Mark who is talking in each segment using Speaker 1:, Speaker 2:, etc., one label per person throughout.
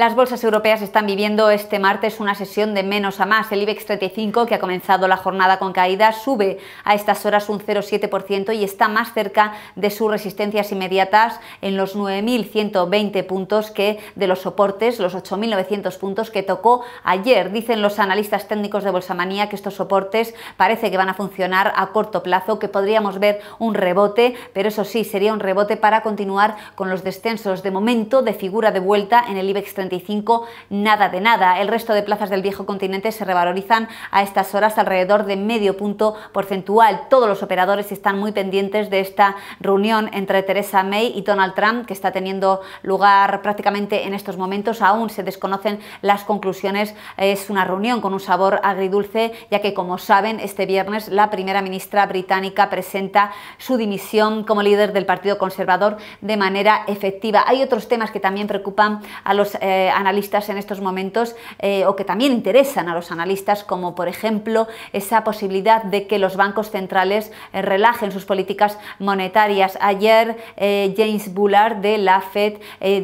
Speaker 1: Las bolsas europeas están viviendo este martes una sesión de menos a más. El IBEX 35, que ha comenzado la jornada con caída, sube a estas horas un 0,7% y está más cerca de sus resistencias inmediatas en los 9.120 puntos que de los soportes, los 8.900 puntos que tocó ayer. Dicen los analistas técnicos de Bolsamanía que estos soportes parece que van a funcionar a corto plazo, que podríamos ver un rebote, pero eso sí, sería un rebote para continuar con los descensos de momento de figura de vuelta en el IBEX 35 nada de nada. El resto de plazas del viejo continente se revalorizan a estas horas alrededor de medio punto porcentual. Todos los operadores están muy pendientes de esta reunión entre Theresa May y Donald Trump que está teniendo lugar prácticamente en estos momentos. Aún se desconocen las conclusiones. Es una reunión con un sabor agridulce ya que como saben este viernes la primera ministra británica presenta su dimisión como líder del Partido Conservador de manera efectiva. Hay otros temas que también preocupan a los eh, eh, analistas en estos momentos eh, o que también interesan a los analistas, como por ejemplo esa posibilidad de que los bancos centrales eh, relajen sus políticas monetarias. Ayer James Bullard de la Fed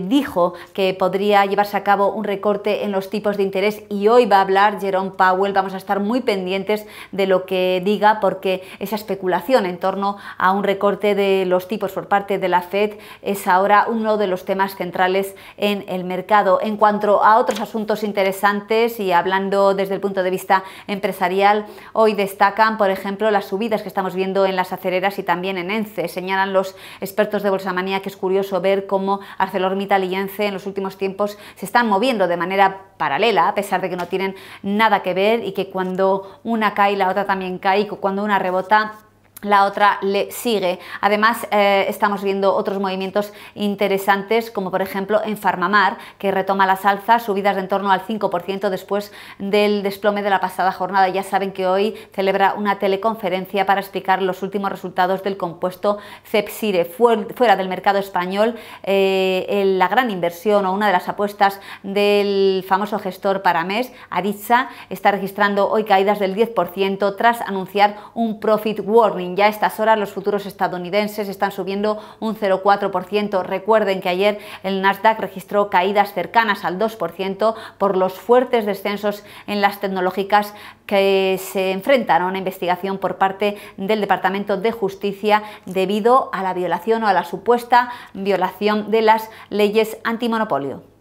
Speaker 1: dijo que podría llevarse a cabo un recorte en los tipos de interés y hoy va a hablar Jerome Powell. Vamos a estar muy pendientes de lo que diga porque esa especulación en torno a un recorte de los tipos por parte de la Fed es ahora uno de los temas centrales en el mercado en cuanto a otros asuntos interesantes y hablando desde el punto de vista empresarial, hoy destacan, por ejemplo, las subidas que estamos viendo en las acereras y también en ENCE. Señalan los expertos de Bolsamanía que es curioso ver cómo ArcelorMittal y ENCE en los últimos tiempos se están moviendo de manera paralela, a pesar de que no tienen nada que ver y que cuando una cae la otra también cae y cuando una rebota la otra le sigue. Además, eh, estamos viendo otros movimientos interesantes, como por ejemplo en Farmamar, que retoma las alzas, subidas de en torno al 5% después del desplome de la pasada jornada. Ya saben que hoy celebra una teleconferencia para explicar los últimos resultados del compuesto Cepsire. Fuera del mercado español, eh, la gran inversión o una de las apuestas del famoso gestor para mes, está registrando hoy caídas del 10% tras anunciar un profit warning ya a estas horas los futuros estadounidenses están subiendo un 0,4%. Recuerden que ayer el Nasdaq registró caídas cercanas al 2% por los fuertes descensos en las tecnológicas que se enfrentaron a una investigación por parte del Departamento de Justicia debido a la violación o a la supuesta violación de las leyes antimonopolio.